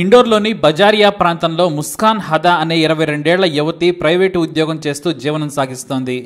ఇండోర్లోని బజారియా ప్రాంతంలో ముస్కాన్ హదా అనే ఇరవై రెండేళ్ల యువతి ప్రైవేటు ఉద్యోగం చేస్తూ జీవనం సాగిస్తోంది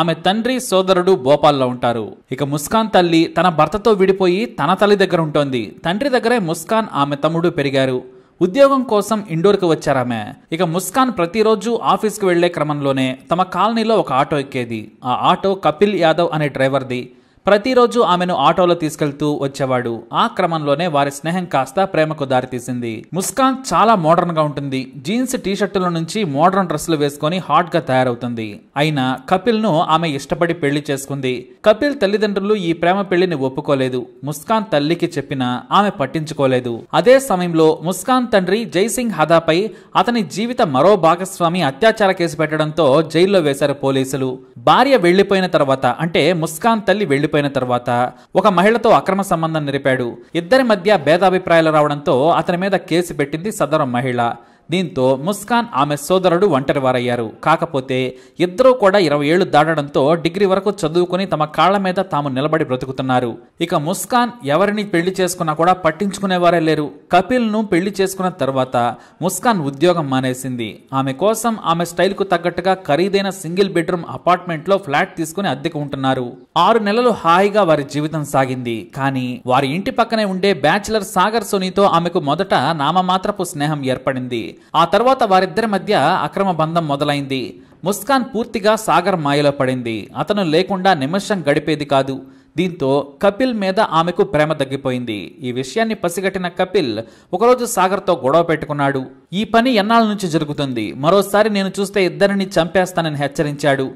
ఆమె తండ్రి సోదరుడు భోపాల్లో ఉంటారు ఇక ముస్కాన్ తల్లి తన భర్తతో విడిపోయి తన తల్లి దగ్గర ఉంటుంది తండ్రి దగ్గరే ముస్కాన్ ఆమె తమ్ముడు పెరిగారు ఉద్యోగం కోసం ఇండోర్కి వచ్చారామె ఇక ముస్కాన్ ప్రతిరోజు ఆఫీస్కి వెళ్లే క్రమంలోనే తమ కాలనీలో ఒక ఆటో ఎక్కేది ఆ ఆటో కపిల్ యాదవ్ అనే డ్రైవర్ది ప్రతిరోజు ఆమెను ఆటోలో తీసుకెళ్తూ వచ్చేవాడు ఆ క్రమంలోనే వారి స్నేహం కాస్త ప్రేమకు దారితీసింది ముస్కాన్ చాలా మోడర్న్ గా ఉంటుంది జీన్స్ షర్టుల నుంచి మోడర్న్ డ్రెస్సులు వేసుకుని హాట్ గా తయారవుతుంది అయినా కపిల్ ను ఆమె ఇష్టపడి పెళ్లి చేసుకుంది కపిల్ తల్లిదండ్రులు ఈ ప్రేమ పెళ్లిని ఒప్పుకోలేదు ముస్కాన్ తల్లికి చెప్పినా ఆమె పట్టించుకోలేదు అదే సమయంలో ముస్కాన్ తండ్రి జైసింగ్ హదాపై అతని జీవిత మరో భాగస్వామి అత్యాచార కేసు పెట్టడంతో జైల్లో వేశారు పోలీసులు భార్య వెళ్లిపోయిన తర్వాత అంటే ముస్కాన్ తల్లి వెళ్లి వెళ్లిపోయిన తర్వాత ఒక మహిళతో అక్రమ సంబంధం నిరిపాడు ఇద్దరి మధ్య భేదాభిప్రాయాలు రావడంతో అతని మీద కేసు పెట్టింది సదరం మహిళ దీంతో ముస్కాన్ ఆమె సోదరుడు ఒంటరివారయ్యారు కాకపోతే ఇద్దరూ కూడా ఇరవై ఏళ్లు దాటడంతో డిగ్రీ వరకు చదువుకుని తమ కాళ్ల మీద తాము నిలబడి బ్రతుకుతున్నారు ఇక ముస్కాన్ ఎవరిని పెళ్లి చేసుకున్నా కూడా పట్టించుకునేవారే లేరు కపిల్ను పెళ్లి చేసుకున్న తర్వాత ముస్కాన్ ఉద్యోగం మానేసింది ఆమె కోసం ఆమె స్టైల్కు తగ్గట్టుగా ఖరీదైన సింగిల్ బెడ్రూమ్ అపార్ట్మెంట్లో ఫ్లాట్ తీసుకుని అద్దెకు ఉంటున్నారు ఆరు నెలలు హాయిగా వారి జీవితం సాగింది కానీ వారి ఇంటి పక్కనే ఉండే బ్యాచిలర్ సాగర్ సోనీతో ఆమెకు మొదట నామమాత్రపు స్నేహం ఏర్పడింది ఆ తర్వాత వారిద్దరి మధ్య అక్రమ బంధం మొదలైంది ముస్కాన్ పూర్తిగా సాగర్ మాయలో పడింది అతను లేకుండా నిమిషం గడిపేది కాదు దీంతో కపిల్ మీద ఆమెకు ప్రేమ తగ్గిపోయింది ఈ విషయాన్ని పసిగట్టిన కపిల్ ఒకరోజు సాగర్తో గొడవ పెట్టుకున్నాడు ఈ పని ఎన్నాళ్ళ నుంచి జరుగుతుంది మరోసారి నేను చూస్తే ఇద్దరిని చంపేస్తానని హెచ్చరించాడు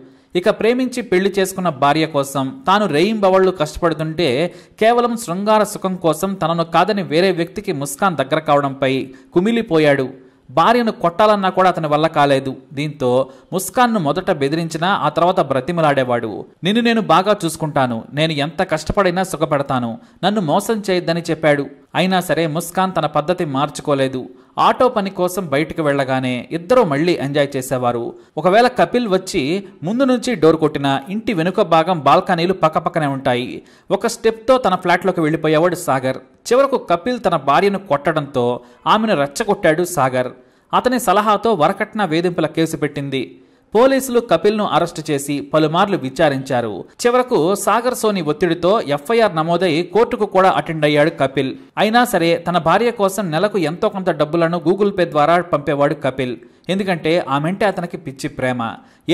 ఇక ప్రేమించి పెళ్లి చేసుకున్న భార్య కోసం తాను రేయింబవళ్లు కష్టపడుతుంటే కేవలం శృంగార సుఖం కోసం తనను కాదని వేరే వ్యక్తికి ముస్కాన్ దగ్గర కావడంపై కుమిలిపోయాడు భార్యను కొట్టాలన్నా కూడా అతని వల్ల కాలేదు దీంతో ముస్కాన్ను మొదట బెదిరించినా ఆ తర్వాత బ్రతిమలాడేవాడు నిన్ను నేను బాగా చూసుకుంటాను నేను ఎంత కష్టపడైనా సుఖపెడతాను నన్ను మోసం చేయొద్దని చెప్పాడు అయినా సరే ముస్కాన్ తన పద్ధతి మార్చుకోలేదు ఆటో పని కోసం బయటకు వెళ్ళగానే ఇద్దరూ మళ్ళీ ఎంజాయ్ చేసేవారు ఒకవేళ కపిల్ వచ్చి ముందు నుంచి డోర్ కొట్టిన ఇంటి వెనుక భాగం బాల్కనీలు పక్కపక్కనే ఉంటాయి ఒక స్టెప్తో తన ఫ్లాట్లోకి వెళ్ళిపోయేవాడు సాగర్ చివరకు కపిల్ తన భార్యను కొట్టడంతో ఆమెను రెచ్చగొట్టాడు సాగర్ అతని సలహాతో వరకట్న వేధింపుల కేసు పెట్టింది పోలీసులు కపిల్ను అరెస్టు చేసి పలుమార్లు విచారించారు చివరకు సాగర్ సోని ఒత్తిడితో ఎఫ్ఐఆర్ నమోదై కోర్టుకు కూడా అటెండ్ అయ్యాడు కపిల్ అయినా సరే తన భార్య కోసం నెలకు ఎంతో కొంత డబ్బులను గూగుల్ పే ద్వారా పంపేవాడు కపిల్ ఎందుకంటే ఆమెంటే అతనికి పిచ్చి ప్రేమ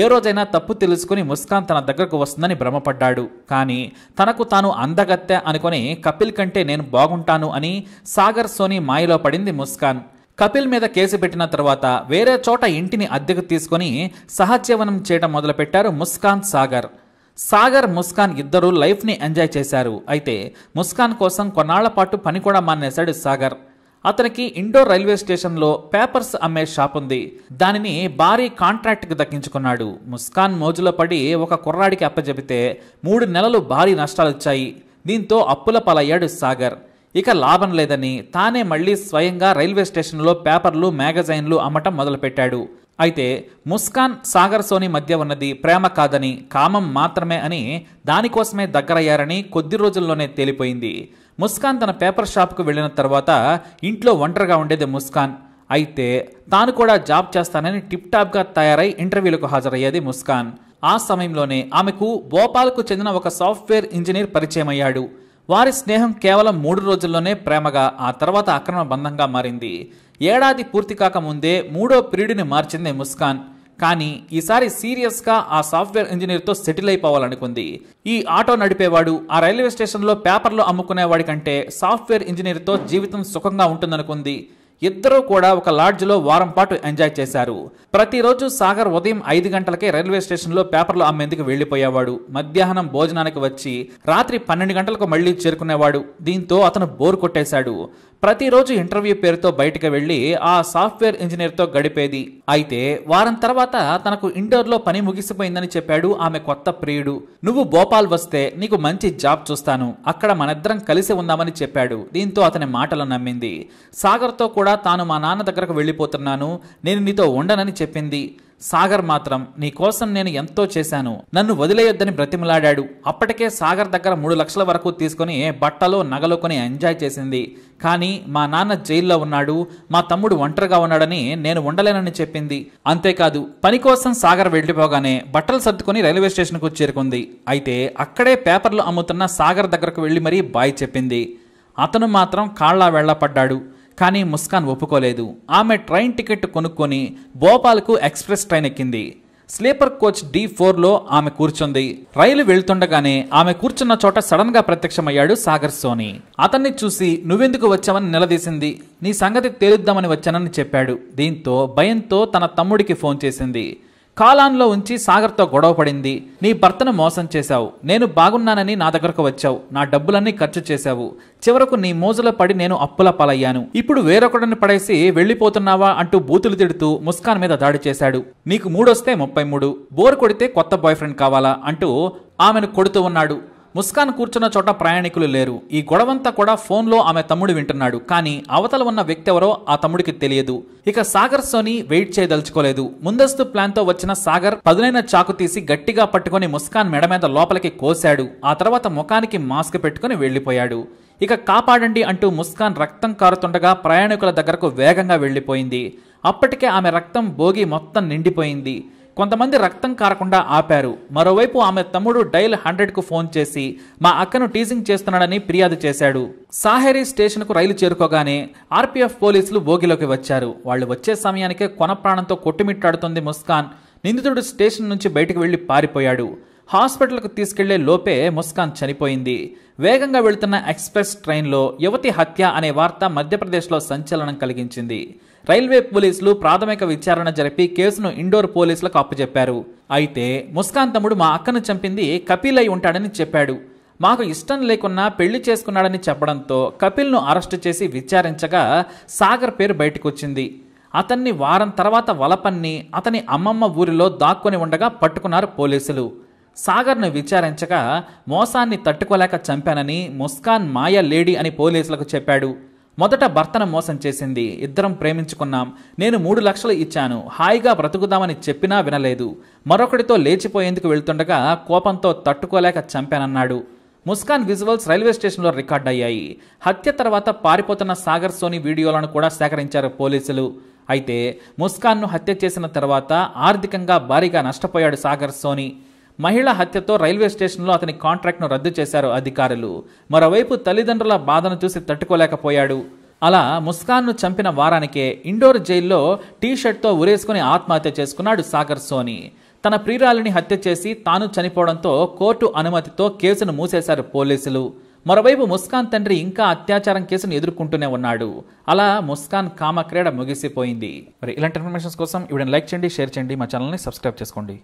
ఏ రోజైనా తప్పు తెలుసుకుని ముస్కాన్ తన దగ్గరకు వస్తుందని భ్రమపడ్డాడు కానీ తనకు తాను అందగత్తె అనుకుని కపిల్ కంటే నేను బాగుంటాను అని సాగర్ సోని మాయలో పడింది ముస్కాన్ కపిల్ మీద కేసు పెట్టిన తర్వాత వేరే చోట ఇంటిని అద్దెకు తీసుకొని సహజీవనం చేయడం మొదలుపెట్టారు ముస్కాన్ సాగర్ సాగర్ ముస్కాన్ ఇద్దరూ లైఫ్ని ఎంజాయ్ చేశారు అయితే ముస్కాన్ కోసం కొన్నాళ్ల పాటు పని కూడా మానేశాడు సాగర్ అతనికి ఇండోర్ రైల్వే స్టేషన్లో పేపర్స్ అమ్మే షాప్ ఉంది దానిని భారీ కాంట్రాక్ట్కి దక్కించుకున్నాడు ముస్కాన్ మోజులో పడి ఒక కుర్రాడికి అప్పజెబితే మూడు నెలలు భారీ నష్టాలు వచ్చాయి దీంతో అప్పుల పాలయ్యాడు సాగర్ ఇక లాభం లేదని తానే మళ్లీ స్వయంగా రైల్వే స్టేషన్లో పేపర్లు మ్యాగజైన్లు అమ్మటం మొదలుపెట్టాడు అయితే ముస్కాన్ సాగర్ సోని మధ్య ఉన్నది ప్రేమ కాదని కామం మాత్రమే అని దానికోసమే దగ్గరయ్యారని కొద్ది రోజుల్లోనే తేలిపోయింది ముస్కాన్ తన పేపర్ షాప్కు వెళ్ళిన తర్వాత ఇంట్లో ఒంటరిగా ఉండేది ముస్కాన్ అయితే తాను కూడా జాబ్ చేస్తానని టిప్ టాప్గా తయారై ఇంటర్వ్యూలకు హాజరయ్యేది ముస్కాన్ ఆ సమయంలోనే ఆమెకు భోపాల్కు చెందిన ఒక సాఫ్ట్వేర్ ఇంజనీర్ పరిచయం అయ్యాడు వారి స్నేహం కేవలం మూడు రోజుల్లోనే ప్రేమగా ఆ తర్వాత అక్రమ బంధంగా మారింది ఏడాది పూర్తి కాకముందే మూడో పీరియడ్ని మార్చింది ముస్కాన్ కానీ ఈసారి సీరియస్గా ఆ సాఫ్ట్వేర్ ఇంజనీర్తో సెటిల్ అయిపోవాలనుకుంది ఈ ఆటో నడిపేవాడు ఆ రైల్వే స్టేషన్లో పేపర్లు అమ్ముకునేవాడి కంటే సాఫ్ట్వేర్ ఇంజనీర్తో జీవితం సుఖంగా ఉంటుందనుకుంది ఇద్దరూ కూడా ఒక లాడ్జ్లో వారం పాటు ఎంజాయ్ చేశారు ప్రతిరోజు సాగర్ ఉదయం ఐదు గంటలకే రైల్వే స్టేషన్లో పేపర్లు అమ్మేందుకు వెళ్లిపోయేవాడు మధ్యాహ్నం భోజనానికి వచ్చి రాత్రి పన్నెండు గంటలకు మళ్లీ చేరుకునేవాడు దీంతో అతను బోర్ కొట్టేశాడు ప్రతిరోజు ఇంటర్వ్యూ పేరుతో బయటకు వెళ్ళి ఆ సాఫ్ట్వేర్ ఇంజనీర్తో గడిపేది అయితే వారం తర్వాత తనకు ఇండోర్లో పని ముగిసిపోయిందని చెప్పాడు ఆమె కొత్త ప్రియుడు నువ్వు భోపాల్ వస్తే నీకు మంచి జాబ్ చూస్తాను అక్కడ మనిద్దరం కలిసి ఉందామని చెప్పాడు దీంతో అతని మాటలు నమ్మింది సాగర్తో కూడా తాను మా నాన్న దగ్గరకు వెళ్ళిపోతున్నాను నేను నీతో ఉండనని చెప్పింది సాగర్ మాత్రం నీ కోసం నేను ఎంతో చేశాను నన్ను వదిలేయొద్దని బ్రతిమలాడాడు అప్పటికే సాగర్ దగ్గర మూడు లక్షల వరకు తీసుకుని బట్టలు నగలు కొని ఎంజాయ్ చేసింది కానీ మా నాన్న జైల్లో ఉన్నాడు మా తమ్ముడు ఒంటరిగా ఉన్నాడని నేను ఉండలేనని చెప్పింది అంతేకాదు పని కోసం సాగర్ వెళ్ళిపోగానే బట్టలు సర్దుకుని రైల్వే స్టేషన్కు చేరుకుంది అయితే అక్కడే పేపర్లు అమ్ముతున్న సాగర్ దగ్గరకు వెళ్ళి మరీ బాయ్ చెప్పింది అతను మాత్రం కాళ్ళ వెళ్ళపడ్డాడు కానీ ముస్కాన్ ఒప్పుకోలేదు ఆమె ట్రైన్ టికెట్ కొనుక్కొని భోపాల్కు ఎక్స్ప్రెస్ ట్రైన్ ఎక్కింది స్లీపర్ కోచ్ డి ఫోర్లో ఆమె కూర్చుంది రైలు వెళ్తుండగానే ఆమె కూర్చున్న చోట సడన్గా ప్రత్యక్షమయ్యాడు సాగర్ సోని అతన్ని చూసి నువ్వెందుకు వచ్చావని నిలదీసింది నీ సంగతి తేలుద్దామని వచ్చానని చెప్పాడు దీంతో భయంతో తన తమ్ముడికి ఫోన్ చేసింది కాలాన్లో ఉంచి సాగర్తో గొడవ పడింది నీ భర్తను మోసం చేశావు నేను బాగున్నానని నా దగ్గరకు వచ్చావు నా డబ్బులన్నీ ఖర్చు చేశావు చివరకు నీ మోజుల పడి నేను అప్పుల పాలయ్యాను ఇప్పుడు వేరొకడిని పడేసి వెళ్ళిపోతున్నావా అంటూ బూతులు తిడుతూ ముస్కాన్ మీద దాడి చేశాడు నీకు మూడొస్తే ముప్పై మూడు బోర్ కొడితే కొత్త బాయ్ ఫ్రెండ్ కావాలా అంటూ ఆమెను కొడుతూ ఉన్నాడు ముస్కాన్ కూర్చున్న చోట ప్రయాణికులు లేరు ఈ గొడవంతా కూడా ఫోన్లో ఆమె తమ్ముడు వింటున్నాడు కానీ అవతల ఉన్న వ్యక్తి ఎవరో ఆ తమ్ముడికి తెలియదు ఇక సాగర్ సోని వెయిట్ చేయదలుచుకోలేదు ముందస్తు ప్లాన్తో వచ్చిన సాగర్ పదునైన చాకు తీసి గట్టిగా పట్టుకుని ముస్కాన్ మెడ మీద లోపలికి కోశాడు ఆ తర్వాత ముఖానికి మాస్క్ పెట్టుకుని వెళ్లిపోయాడు ఇక కాపాడండి అంటూ ముస్కాన్ రక్తం కారుతుండగా ప్రయాణికుల దగ్గరకు వేగంగా వెళ్లిపోయింది అప్పటికే ఆమె రక్తం భోగి మొత్తం నిండిపోయింది కొంతమంది రక్తం కారకుండా ఆపారు మరోవైపు ఆమె తమ్ముడు డైల్ హండ్రెడ్కు ఫోన్ చేసి మా అక్కను టీజింగ్ చేస్తున్నాడని ఫిర్యాదు చేశాడు సాహెరీ స్టేషన్కు రైలు చేరుకోగానే ఆర్పీఎఫ్ పోలీసులు భోగిలోకి వచ్చారు వాళ్ళు వచ్చే సమయానికే కొన ప్రాణంతో కొట్టుమిట్టాడుతోంది ముస్కాన్ నిందితుడు స్టేషన్ నుంచి బయటకు వెళ్లి పారిపోయాడు హాస్పిటల్కు తీసుకెళ్లే లోపే ముస్కాన్ చనిపోయింది వేగంగా వెళుతున్న ఎక్స్ప్రెస్ ట్రైన్లో యువతి హత్య అనే వార్త మధ్యప్రదేశ్లో సంచలనం కలిగించింది రైల్వే పోలీసులు ప్రాథమిక విచారణ జరిపి కేసును ఇండోర్ పోలీసులకు అప్పచెప్పారు అయితే ముస్కాన్ తమ్ముడు మా అక్కను చంపింది కపిల్ అయి ఉంటాడని చెప్పాడు మాకు ఇష్టం లేకున్నా పెళ్లి చేసుకున్నాడని చెప్పడంతో కపిల్ను అరెస్టు చేసి విచారించగా సాగర్ పేరు బయటకొచ్చింది అతన్ని వారం తర్వాత వలపన్ని అతని అమ్మమ్మ ఊరిలో దాక్కుని ఉండగా పట్టుకున్నారు పోలీసులు సాగర్ను విచారించగా మోసాన్ని తట్టుకోలేక చంపానని ముస్కాన్ మాయ లేడీ అని పోలీసులకు చెప్పాడు మొదట భర్తను మోసం చేసింది ఇద్దరం ప్రేమించుకున్నాం నేను మూడు లక్షలు ఇచ్చాను హాయిగా బ్రతుకుదామని చెప్పినా వినలేదు మరొకడితో లేచిపోయేందుకు వెళ్తుండగా కోపంతో తట్టుకోలేక చంపానన్నాడు ముస్కాన్ విజువల్స్ రైల్వే స్టేషన్లో రికార్డ్ అయ్యాయి హత్య తర్వాత పారిపోతున్న సాగర్ సోని వీడియోలను కూడా సేకరించారు పోలీసులు అయితే ముస్కాన్ను హత్య చేసిన తర్వాత ఆర్థికంగా భారీగా నష్టపోయాడు సాగర్ సోని మహిళ హత్యతో రైల్వే స్టేషన్లో అతని కాంట్రాక్ట్ను రద్దు చేశారు అధికారులు మరోవైపు తల్లిదండ్రుల బాధను చూసి తట్టుకోలేకపోయాడు అలా ముస్కాన్ను చంపిన వారానికే ఇండోర్ జైల్లో టీషర్ట్తో ఉరేసుకుని ఆత్మహత్య చేసుకున్నాడు సాగర్ సోని తన ప్రియురాలిని హత్య చేసి తాను చనిపోవడంతో కోర్టు అనుమతితో కేసును మూసేశారు పోలీసులు మరోవైపు ముస్కాన్ తండ్రి ఇంకా అత్యాచారం కేసును ఎదుర్కొంటూనే ఉన్నాడు అలా ముస్కాన్ కామక్రీడ ముగిసిపోయింది మరి ఇలాంటి ఇన్ఫర్మేషన్స్ కోసం ఇవిడని లైక్ చేయండి షేర్ చేయండి మా ఛానల్ని సబ్స్క్రైబ్ చేసుకోండి